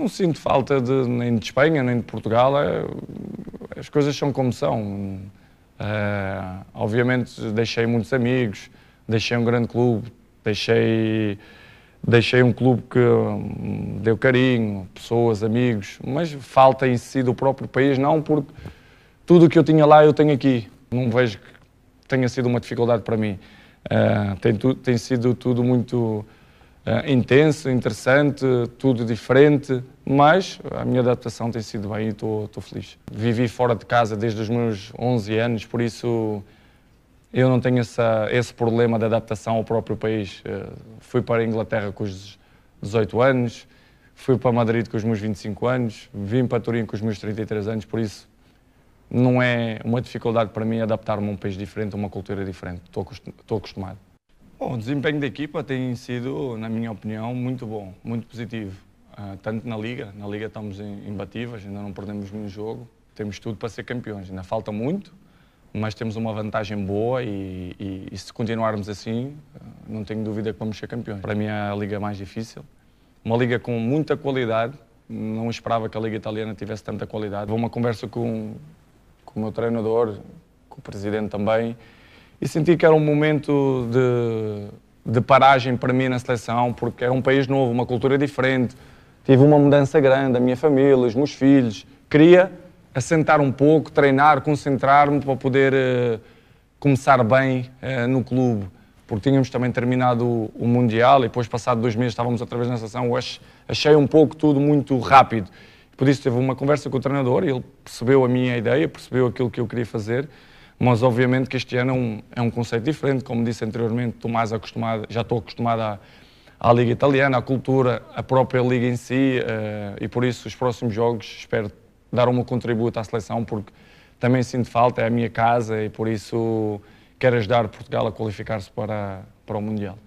não sinto falta de, nem de Espanha, nem de Portugal. É, as coisas são como são. Uh, obviamente deixei muitos amigos, deixei um grande clube, deixei, deixei um clube que hum, deu carinho, pessoas, amigos, mas falta em si do próprio país, não porque tudo o que eu tinha lá eu tenho aqui. Não vejo que tenha sido uma dificuldade para mim. Uh, tem, tu, tem sido tudo muito é, intenso, interessante, tudo diferente, mas a minha adaptação tem sido bem e estou feliz. Vivi fora de casa desde os meus 11 anos, por isso eu não tenho essa, esse problema de adaptação ao próprio país. É, fui para a Inglaterra com os 18 anos, fui para Madrid com os meus 25 anos, vim para Turim com os meus 33 anos, por isso não é uma dificuldade para mim adaptar-me a um país diferente, a uma cultura diferente. Estou acostumado. Bom, o desempenho da equipa tem sido, na minha opinião, muito bom, muito positivo. Uh, tanto na Liga, na Liga estamos imbatíveis, ainda não perdemos nenhum jogo, temos tudo para ser campeões. Ainda falta muito, mas temos uma vantagem boa e, e, e se continuarmos assim, uh, não tenho dúvida que vamos ser campeões. Para mim é a Liga mais difícil, uma Liga com muita qualidade, não esperava que a Liga Italiana tivesse tanta qualidade. Vou uma conversa com, com o meu treinador, com o presidente também, e senti que era um momento de, de paragem para mim na seleção, porque era é um país novo, uma cultura diferente, tive uma mudança grande, a minha família, os meus filhos. Queria assentar um pouco, treinar, concentrar-me para poder uh, começar bem uh, no clube. Porque tínhamos também terminado o, o, Mundial e depois, passado dois meses, estávamos outra vez na seleção. Ach, achei um pouco tudo muito rápido. Por isso, teve uma conversa com o treinador e ele percebeu a minha ideia, percebeu aquilo que eu queria fazer mas obviamente que este ano é um, é um conceito diferente, como disse anteriormente, estou mais acostumado, já estou acostumado à, à Liga Italiana, à cultura, à própria Liga em si, uh, e por isso os próximos jogos espero dar um contributo à seleção, porque também sinto falta, é a minha casa e por isso quero ajudar Portugal a qualificar-se para, para o Mundial.